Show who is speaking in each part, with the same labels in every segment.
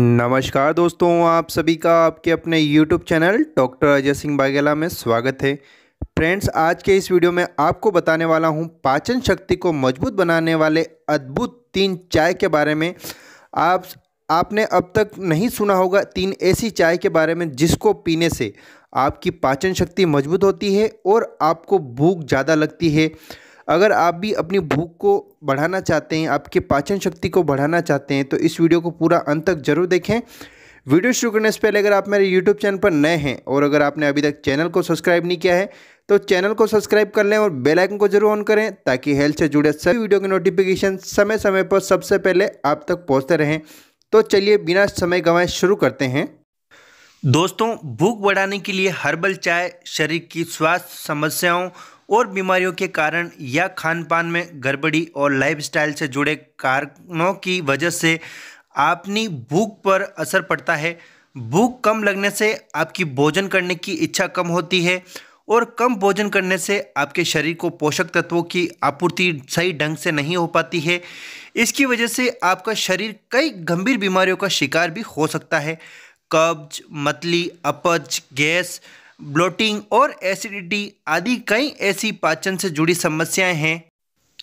Speaker 1: नमस्कार दोस्तों आप सभी का आपके अपने YouTube channel doctor Ajay Singh Baghela में स्वागत है फ्रेंड्स आज के इस वीडियो में आपको बताने वाला हूं पाचन शक्ति को मजबूत बनाने वाले अद्भुत तीन चाय के बारे में आप आपने अब तक नहीं सुना होगा तीन ऐसी चाय के बारे में जिसको पीने से आपकी पाचन शक्ति मजबूत होती है और आपको भूख ज़्यादा लगती है अगर आप भी अपनी भूख को बढ़ाना चाहते हैं आपके पाचन शक्ति को बढ़ाना चाहते हैं तो इस वीडियो को पूरा अंत तक जरूर देखें वीडियो शुरू करने से पहले अगर आप मेरे यूट्यूब चैनल पर नए हैं और अगर आपने अभी तक चैनल को सब्सक्राइब नहीं किया है तो चैनल को सब्सक्राइब कर लें और बेल आइकन को जरूर ऑन करें ताकि हेल्थ से जुड़े सभी वीडियो के नोटिफिकेशन समय समय पर सबसे पहले आप तक पहुँचते रहें तो चलिए बिना समय गंवाए शुरू करते हैं दोस्तों भूख बढ़ाने के लिए हर्बल चाय शरीर की स्वास्थ्य समस्याओं और बीमारियों के कारण या खान पान में गड़बड़ी और लाइफस्टाइल से जुड़े कारणों की वजह से आपनी भूख पर असर पड़ता है भूख कम लगने से आपकी भोजन करने की इच्छा कम होती है और कम भोजन करने से आपके शरीर को पोषक तत्वों की आपूर्ति सही ढंग से नहीं हो पाती है इसकी वजह से आपका शरीर कई गंभीर बीमारियों का शिकार भी हो सकता है कब्ज मतली अपच गैस ब्लोटिंग और एसिडिटी आदि कई ऐसी पाचन से जुड़ी समस्याएं हैं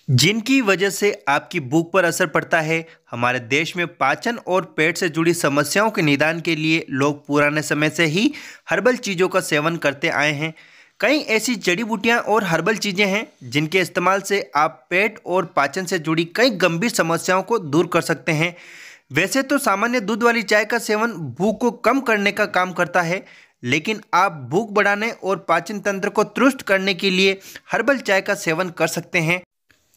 Speaker 1: जिनकी वजह से आपकी भूख पर असर पड़ता है हमारे देश में पाचन और पेट से जुड़ी समस्याओं के निदान के लिए लोग पुराने समय से ही हर्बल चीज़ों का सेवन करते आए हैं कई ऐसी जड़ी बूटियाँ और हर्बल चीज़ें हैं जिनके इस्तेमाल से आप पेट और पाचन से जुड़ी कई गंभीर समस्याओं को दूर कर सकते हैं वैसे तो सामान्य दूध वाली चाय का सेवन भूख को कम करने का काम करता है लेकिन आप भूख बढ़ाने और पाचन तंत्र को दुरुस्त करने के लिए हर्बल चाय का सेवन कर सकते हैं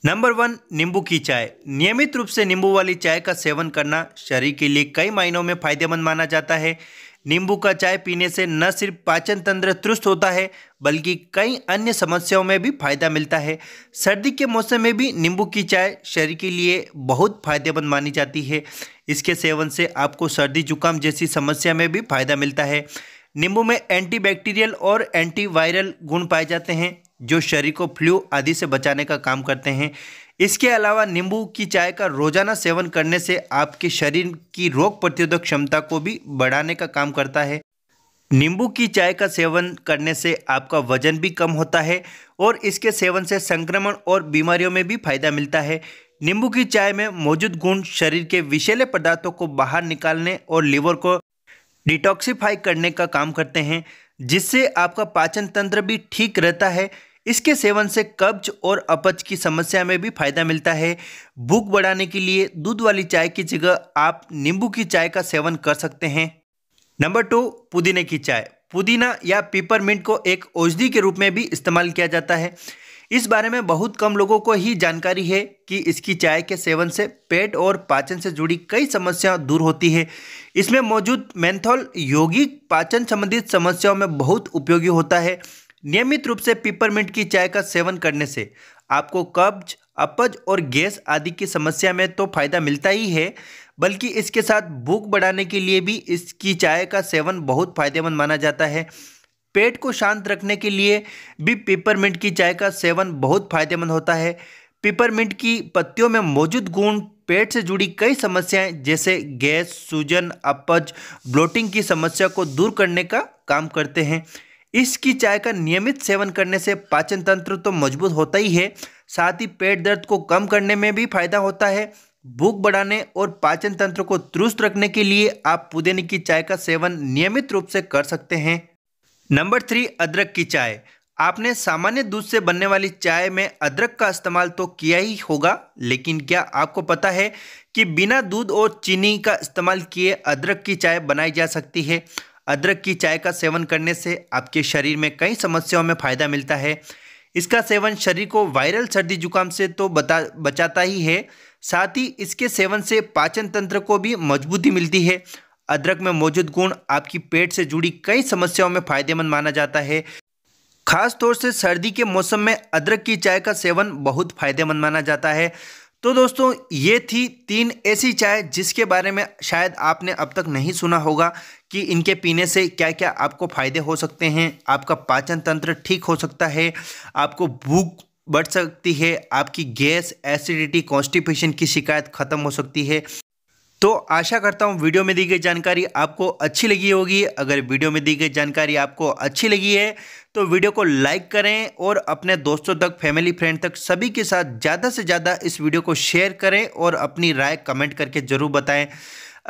Speaker 1: नंबर वन नींबू की चाय नियमित रूप से नींबू वाली चाय का सेवन करना शरीर के लिए कई मायनों में फायदेमंद माना जाता है नींबू का चाय पीने से न सिर्फ पाचन तंत्र दुरुस्त होता है बल्कि कई अन्य समस्याओं में भी फायदा मिलता है सर्दी के मौसम में भी नींबू की चाय शरीर के लिए बहुत फायदेमंद मानी जाती है इसके सेवन से आपको सर्दी जुकाम जैसी समस्या में भी फायदा मिलता है नींबू में एंटीबैक्टीरियल और एंटीवायरल गुण पाए जाते हैं जो शरीर को फ्लू आदि से बचाने का काम करते हैं इसके अलावा नींबू की चाय का रोजाना सेवन करने से आपके शरीर की रोग प्रतिरोधक क्षमता को भी बढ़ाने का काम करता है नींबू की चाय का सेवन करने से आपका वजन भी कम होता है और इसके सेवन से संक्रमण और बीमारियों में भी फायदा मिलता है नींबू की चाय में मौजूद गुण शरीर के विषैले पदार्थों को बाहर निकालने और लीवर को डिटॉक्सीफाई करने का काम करते हैं जिससे आपका पाचन तंत्र भी ठीक रहता है इसके सेवन से कब्ज और अपच की समस्या में भी फायदा मिलता है भूख बढ़ाने के लिए दूध वाली चाय की जगह आप नींबू की चाय का सेवन कर सकते हैं नंबर टू पुदीने की चाय पुदीना या पीपर मिंट को एक औषधि के रूप में भी इस्तेमाल किया जाता है इस बारे में बहुत कम लोगों को ही जानकारी है कि इसकी चाय के सेवन से पेट और पाचन से जुड़ी कई समस्याएं दूर होती है इसमें मौजूद मेंथॉल यौगिक पाचन संबंधित समस्याओं में बहुत उपयोगी होता है नियमित रूप से पिपरमिंट की चाय का सेवन करने से आपको कब्ज अपज और गैस आदि की समस्या में तो फायदा मिलता ही है बल्कि इसके साथ भूख बढ़ाने के लिए भी इसकी चाय का सेवन बहुत फायदेमंद माना जाता है पेट को शांत रखने के लिए भी पेपरमिंट की चाय का सेवन बहुत फायदेमंद होता है पेपरमिंट की पत्तियों में मौजूद गुण पेट से जुड़ी कई समस्याएं जैसे गैस सूजन अपच ब्लोटिंग की समस्या को दूर करने का काम करते हैं इसकी चाय का नियमित सेवन करने से पाचन तंत्र तो मजबूत होता ही है साथ ही पेट दर्द को कम करने में भी फायदा होता है भूख बढ़ाने और पाचन तंत्र को दुरुस्त रखने के लिए आप पुदीने की चाय का सेवन नियमित रूप से कर सकते हैं नंबर थ्री अदरक की चाय आपने सामान्य दूध से बनने वाली चाय में अदरक का इस्तेमाल तो किया ही होगा लेकिन क्या आपको पता है कि बिना दूध और चीनी का इस्तेमाल किए अदरक की चाय बनाई जा सकती है अदरक की चाय का सेवन करने से आपके शरीर में कई समस्याओं में फ़ायदा मिलता है इसका सेवन शरीर को वायरल सर्दी जुकाम से तो बता बचाता ही है साथ ही इसके सेवन से पाचन तंत्र को भी मजबूती मिलती है अदरक में मौजूद गुण आपकी पेट से जुड़ी कई समस्याओं में फायदेमंद माना जाता है खास तौर से सर्दी के मौसम में अदरक की चाय का सेवन बहुत फायदेमंद माना जाता है तो दोस्तों ये थी तीन ऐसी चाय जिसके बारे में शायद आपने अब तक नहीं सुना होगा कि इनके पीने से क्या क्या आपको फ़ायदे हो सकते हैं आपका पाचन तंत्र ठीक हो सकता है आपको भूख बढ़ सकती है आपकी गैस एसिडिटी कॉन्स्टिपेशन की शिकायत खत्म हो सकती है तो आशा करता हूँ वीडियो में दी गई जानकारी आपको अच्छी लगी होगी अगर वीडियो में दी गई जानकारी आपको अच्छी लगी है तो वीडियो को लाइक करें और अपने दोस्तों तक फैमिली फ्रेंड तक सभी के साथ ज़्यादा से ज़्यादा इस वीडियो को शेयर करें और अपनी राय कमेंट करके ज़रूर बताएं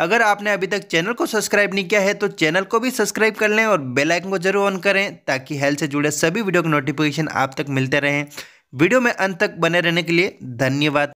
Speaker 1: अगर आपने अभी तक चैनल को सब्सक्राइब नहीं किया है तो चैनल को भी सब्सक्राइब कर लें और बेल आइकन को जरूर ऑन करें ताकि हेल्थ से जुड़े सभी वीडियो के नोटिफिकेशन आप तक मिलते रहें वीडियो में अंत तक बने रहने के लिए धन्यवाद